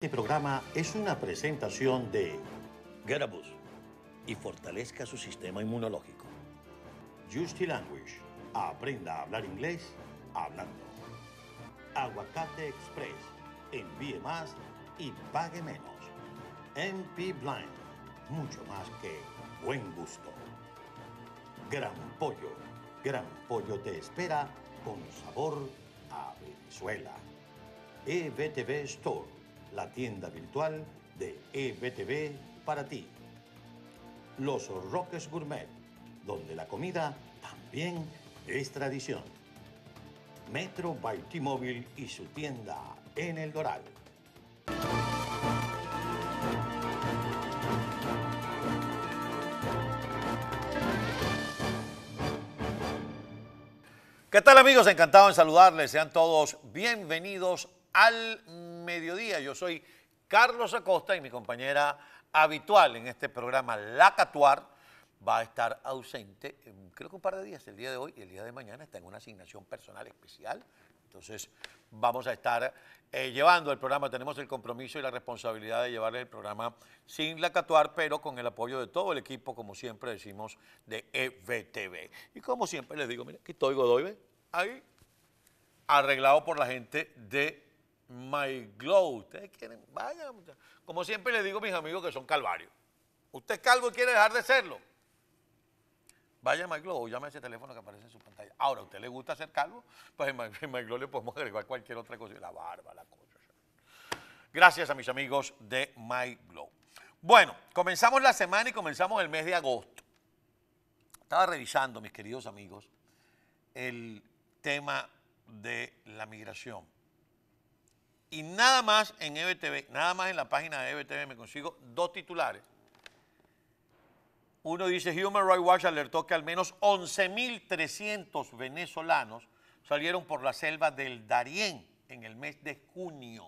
Este programa es una presentación de Gerabus y fortalezca su sistema inmunológico. Justy Language. Aprenda a hablar inglés hablando. Aguacate Express. Envíe más y pague menos. MP Blind. Mucho más que buen gusto. Gran Pollo. Gran Pollo te espera con sabor a Venezuela. EBTV Store la tienda virtual de EBTV para ti. Los Roques Gourmet, donde la comida también es tradición. Metro by T-Mobile y su tienda en El Doral. ¿Qué tal amigos? Encantado en saludarles. Sean todos bienvenidos al mediodía. Yo soy Carlos Acosta y mi compañera habitual en este programa La Catuar va a estar ausente, creo que un par de días, el día de hoy y el día de mañana está en una asignación personal especial. Entonces vamos a estar eh, llevando el programa, tenemos el compromiso y la responsabilidad de llevar el programa sin la Catuar, pero con el apoyo de todo el equipo, como siempre decimos, de EVTV Y como siempre les digo, mira, aquí estoy Godoy, ahí arreglado por la gente de My Glow. Ustedes quieren, vaya, Como siempre le digo a mis amigos que son calvarios. Usted es calvo y quiere dejar de serlo. Vaya My Glow, llame a ese teléfono que aparece en su pantalla. Ahora, ¿a usted le gusta ser calvo? Pues en My Glow le podemos agregar cualquier otra cosa. La barba, la cosa. Gracias a mis amigos de My Glow Bueno, comenzamos la semana y comenzamos el mes de agosto. Estaba revisando, mis queridos amigos, el tema de la migración. Y nada más en EBTV, nada más en la página de EBTV me consigo dos titulares. Uno dice, Human Rights Watch alertó que al menos 11.300 venezolanos salieron por la selva del Darién en el mes de junio.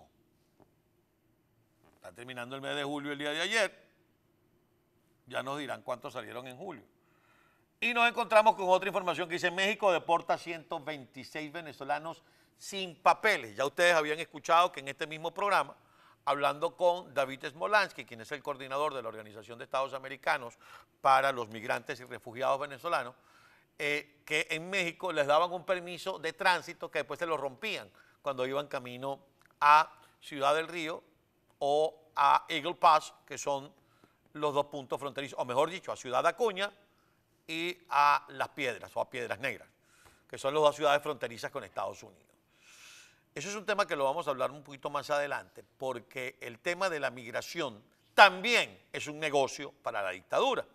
Está terminando el mes de julio el día de ayer. Ya nos dirán cuántos salieron en julio. Y nos encontramos con otra información que dice México deporta 126 venezolanos sin papeles. Ya ustedes habían escuchado que en este mismo programa, hablando con David Smolansky, quien es el coordinador de la Organización de Estados Americanos para los Migrantes y Refugiados Venezolanos, eh, que en México les daban un permiso de tránsito que después se lo rompían cuando iban camino a Ciudad del Río o a Eagle Pass, que son los dos puntos fronterizos, o mejor dicho, a Ciudad Acuña, y a Las Piedras o a Piedras Negras, que son las dos ciudades fronterizas con Estados Unidos. Eso es un tema que lo vamos a hablar un poquito más adelante, porque el tema de la migración también es un negocio para la dictadura.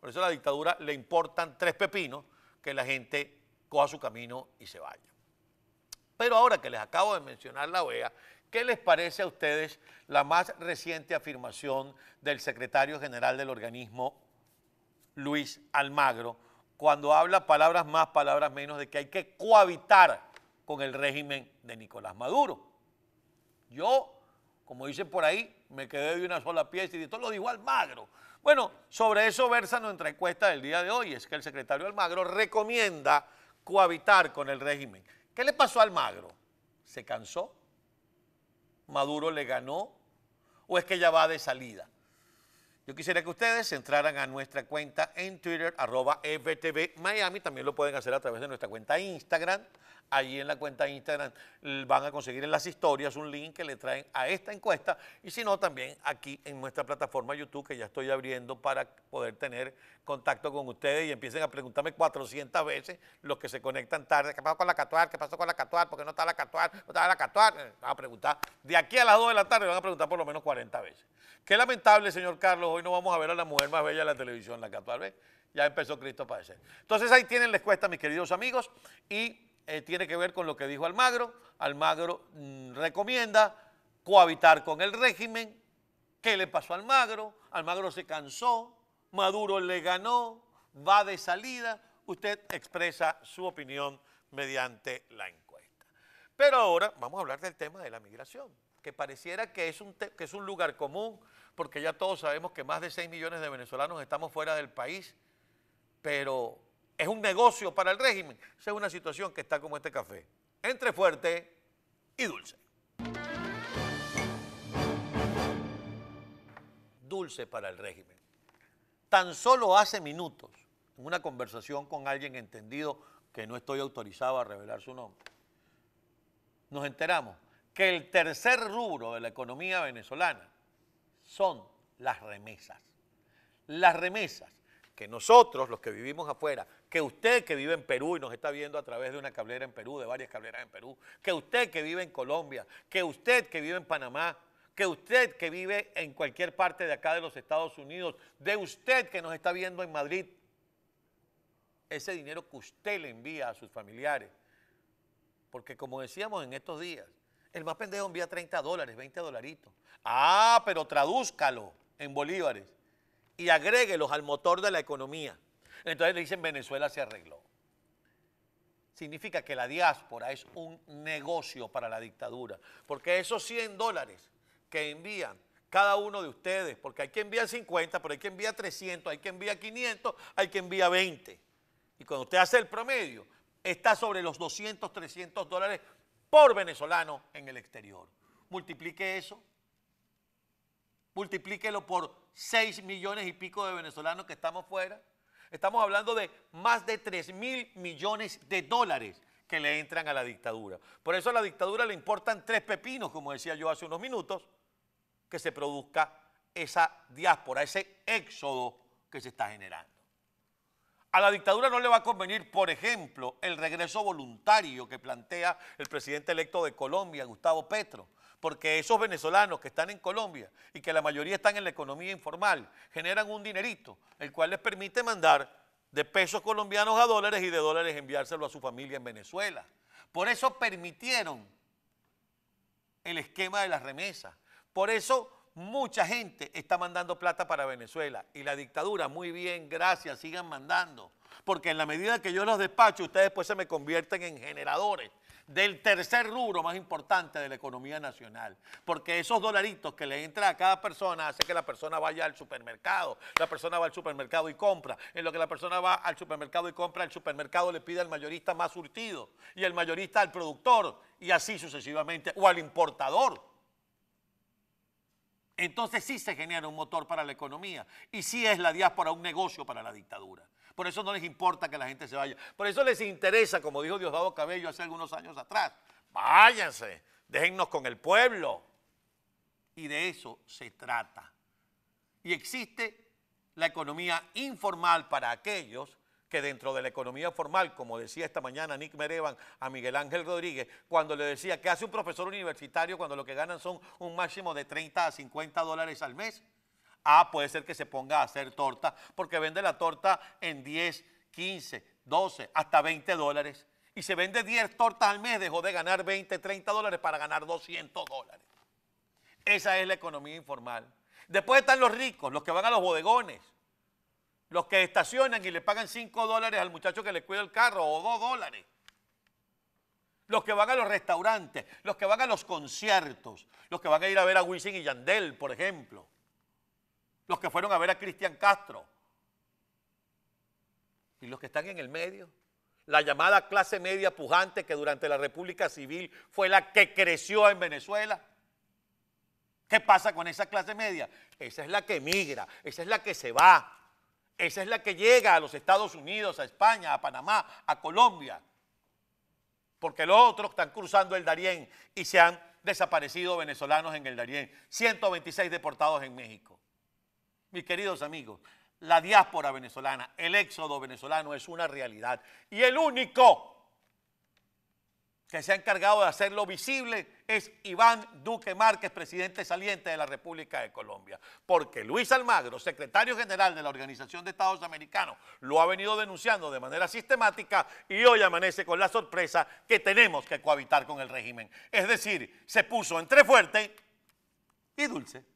Por eso a la dictadura le importan tres pepinos que la gente coja su camino y se vaya. Pero ahora que les acabo de mencionar la OEA, ¿qué les parece a ustedes la más reciente afirmación del secretario general del organismo Luis Almagro cuando habla palabras más, palabras menos de que hay que cohabitar con el régimen de Nicolás Maduro. Yo, como dicen por ahí, me quedé de una sola pieza y esto lo dijo Almagro. Bueno, sobre eso versa nuestra encuesta del día de hoy, es que el secretario Almagro recomienda cohabitar con el régimen. ¿Qué le pasó a Almagro? ¿Se cansó? ¿Maduro le ganó? ¿O es que ya va de salida? Yo quisiera que ustedes entraran a nuestra cuenta en Twitter, arroba Miami. También lo pueden hacer a través de nuestra cuenta Instagram, allí en la cuenta de Instagram van a conseguir en las historias un link que le traen a esta encuesta y si no también aquí en nuestra plataforma YouTube que ya estoy abriendo para poder tener contacto con ustedes y empiecen a preguntarme 400 veces los que se conectan tarde, ¿qué pasó con la Catuar? ¿Qué pasó con la Catuar? ¿Por qué no está la Catuar? ¿No está la Catuar? Eh, van a preguntar, de aquí a las 2 de la tarde van a preguntar por lo menos 40 veces. Qué lamentable, señor Carlos, hoy no vamos a ver a la mujer más bella de la televisión, la Catuar, ¿ves? Ya empezó Cristo a padecer. Entonces ahí tienen la encuesta, mis queridos amigos, y eh, tiene que ver con lo que dijo Almagro. Almagro mm, recomienda cohabitar con el régimen. ¿Qué le pasó a Almagro? Almagro se cansó, Maduro le ganó, va de salida. Usted expresa su opinión mediante la encuesta. Pero ahora vamos a hablar del tema de la migración, que pareciera que es un, que es un lugar común, porque ya todos sabemos que más de 6 millones de venezolanos estamos fuera del país, pero es un negocio para el régimen. Esa es una situación que está como este café, entre fuerte y dulce. Dulce para el régimen. Tan solo hace minutos, en una conversación con alguien entendido que no estoy autorizado a revelar su nombre, nos enteramos que el tercer rubro de la economía venezolana son las remesas. Las remesas que nosotros, los que vivimos afuera, que usted que vive en Perú y nos está viendo a través de una cablera en Perú, de varias cableras en Perú, que usted que vive en Colombia, que usted que vive en Panamá, que usted que vive en cualquier parte de acá de los Estados Unidos, de usted que nos está viendo en Madrid, ese dinero que usted le envía a sus familiares. Porque como decíamos en estos días, el más pendejo envía 30 dólares, 20 dolaritos. Ah, pero tradúzcalo en bolívares y agréguelos al motor de la economía. Entonces le dicen Venezuela se arregló. Significa que la diáspora es un negocio para la dictadura, porque esos 100 dólares que envían cada uno de ustedes, porque hay que enviar 50, pero hay que enviar 300, hay que enviar 500, hay que enviar 20. Y cuando usted hace el promedio, está sobre los 200, 300 dólares por venezolano en el exterior. Multiplique eso, multiplíquelo por 6 millones y pico de venezolanos que estamos fuera. Estamos hablando de más de 3 mil millones de dólares que le entran a la dictadura. Por eso a la dictadura le importan tres pepinos, como decía yo hace unos minutos, que se produzca esa diáspora, ese éxodo que se está generando. A la dictadura no le va a convenir, por ejemplo, el regreso voluntario que plantea el presidente electo de Colombia, Gustavo Petro, porque esos venezolanos que están en Colombia y que la mayoría están en la economía informal, generan un dinerito, el cual les permite mandar de pesos colombianos a dólares y de dólares enviárselo a su familia en Venezuela. Por eso permitieron el esquema de las remesas. Por eso mucha gente está mandando plata para Venezuela. Y la dictadura, muy bien, gracias, sigan mandando. Porque en la medida que yo los despacho, ustedes después se me convierten en generadores del tercer rubro más importante de la economía nacional. Porque esos dolaritos que le entra a cada persona hace que la persona vaya al supermercado. La persona va al supermercado y compra. En lo que la persona va al supermercado y compra, el supermercado le pide al mayorista más surtido y el mayorista al productor y así sucesivamente o al importador entonces sí se genera un motor para la economía y sí es la diáspora un negocio para la dictadura. Por eso no les importa que la gente se vaya. Por eso les interesa, como dijo Diosdado Cabello hace algunos años atrás, váyanse, déjennos con el pueblo. Y de eso se trata. Y existe la economía informal para aquellos que dentro de la economía formal, como decía esta mañana Nick Merevan a Miguel Ángel Rodríguez, cuando le decía que hace un profesor universitario cuando lo que ganan son un máximo de 30 a 50 dólares al mes, ah, puede ser que se ponga a hacer torta, porque vende la torta en 10, 15, 12, hasta 20 dólares. Y se vende 10 tortas al mes, dejó de ganar 20, 30 dólares para ganar 200 dólares. Esa es la economía informal. Después están los ricos, los que van a los bodegones, los que estacionan y le pagan 5 dólares al muchacho que le cuida el carro o 2 dólares. Los que van a los restaurantes, los que van a los conciertos, los que van a ir a ver a Wisin y Yandel, por ejemplo. Los que fueron a ver a Cristian Castro. Y los que están en el medio. La llamada clase media pujante que durante la República Civil fue la que creció en Venezuela. ¿Qué pasa con esa clase media? Esa es la que emigra, esa es la que se va. Esa es la que llega a los Estados Unidos, a España, a Panamá, a Colombia. Porque los otros están cruzando el Darién y se han desaparecido venezolanos en el Darién. 126 deportados en México. Mis queridos amigos, la diáspora venezolana, el éxodo venezolano es una realidad. Y el único que se ha encargado de hacerlo visible es Iván Duque Márquez, presidente saliente de la República de Colombia. Porque Luis Almagro, secretario general de la Organización de Estados Americanos, lo ha venido denunciando de manera sistemática y hoy amanece con la sorpresa que tenemos que cohabitar con el régimen. Es decir, se puso entre fuerte y dulce.